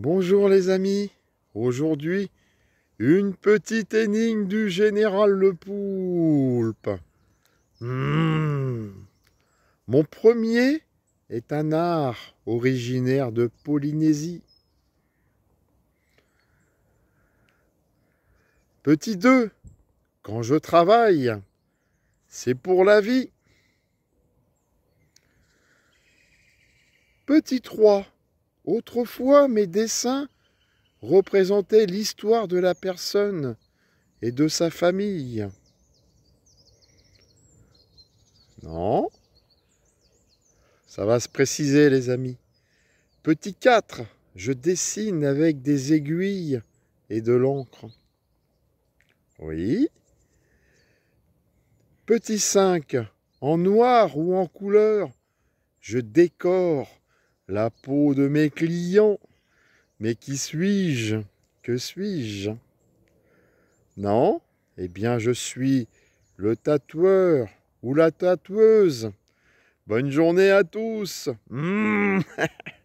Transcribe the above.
Bonjour les amis, aujourd'hui une petite énigme du général Le Poulpe. Hmm. Mon premier est un art originaire de Polynésie. Petit 2, quand je travaille, c'est pour la vie. Petit 3, Autrefois, mes dessins représentaient l'histoire de la personne et de sa famille. Non. Ça va se préciser, les amis. Petit 4, je dessine avec des aiguilles et de l'encre. Oui. Petit 5, en noir ou en couleur, je décore la peau de mes clients. Mais qui suis-je Que suis-je Non Eh bien, je suis le tatoueur ou la tatoueuse. Bonne journée à tous mmh.